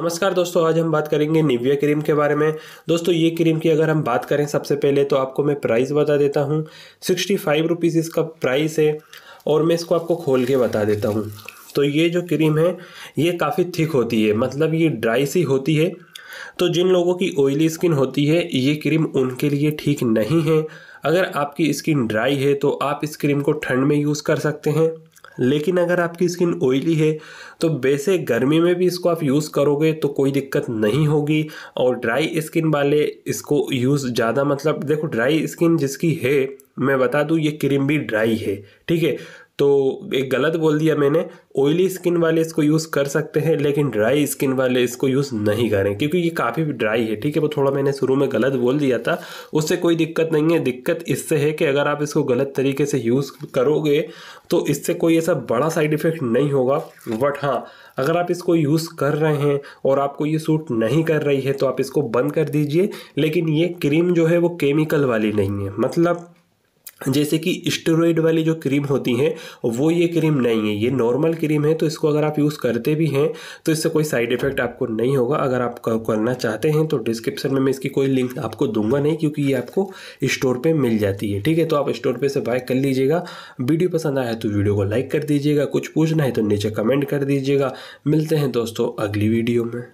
नमस्कार दोस्तों आज हम बात करेंगे निविया क्रीम के बारे में दोस्तों ये क्रीम की अगर हम बात करें सबसे पहले तो आपको मैं प्राइस बता देता हूँ सिक्सटी फाइव रुपीज़ इसका प्राइस है और मैं इसको आपको खोल के बता देता हूँ तो ये जो क्रीम है ये काफ़ी थिक होती है मतलब ये ड्राई सी होती है तो जिन लोगों की ऑयली स्किन होती है ये क्रीम उनके लिए ठीक नहीं है अगर आपकी स्किन ड्राई है तो आप इस क्रीम को ठंड में यूज़ कर सकते हैं लेकिन अगर आपकी स्किन ऑयली है तो वैसे गर्मी में भी इसको आप यूज़ करोगे तो कोई दिक्कत नहीं होगी और ड्राई स्किन वाले इसको यूज़ ज़्यादा मतलब देखो ड्राई स्किन जिसकी है मैं बता दूँ ये क्रीम भी ड्राई है ठीक है तो एक गलत बोल दिया मैंने ऑयली स्किन वाले इसको यूज़ कर सकते हैं लेकिन ड्राई स्किन वाले इसको यूज़ नहीं करें क्योंकि ये काफ़ी ड्राई है ठीक है वो थोड़ा मैंने शुरू में गलत बोल दिया था उससे कोई दिक्कत नहीं है दिक्कत इससे है कि अगर आप इसको गलत तरीके से यूज़ करोगे तो इससे कोई ऐसा बड़ा साइड इफ़ेक्ट नहीं होगा बट हाँ अगर आप इसको यूज़ कर रहे हैं और आपको ये सूट नहीं कर रही है तो आप इसको बंद कर दीजिए लेकिन ये क्रीम जो है वो केमिकल वाली नहीं है मतलब जैसे कि स्टेरॉइड वाली जो क्रीम होती हैं वो ये क्रीम नहीं है ये नॉर्मल क्रीम है तो इसको अगर आप यूज़ करते भी हैं तो इससे कोई साइड इफेक्ट आपको नहीं होगा अगर आप करना चाहते हैं तो डिस्क्रिप्शन में मैं इसकी कोई लिंक आपको दूंगा नहीं क्योंकि ये आपको स्टोर पे मिल जाती है ठीक है तो आप स्टोर पर से बाय कर लीजिएगा वीडियो पसंद आया तो वीडियो को लाइक कर दीजिएगा कुछ पूछना है तो नीचे कमेंट कर दीजिएगा मिलते हैं दोस्तों अगली वीडियो में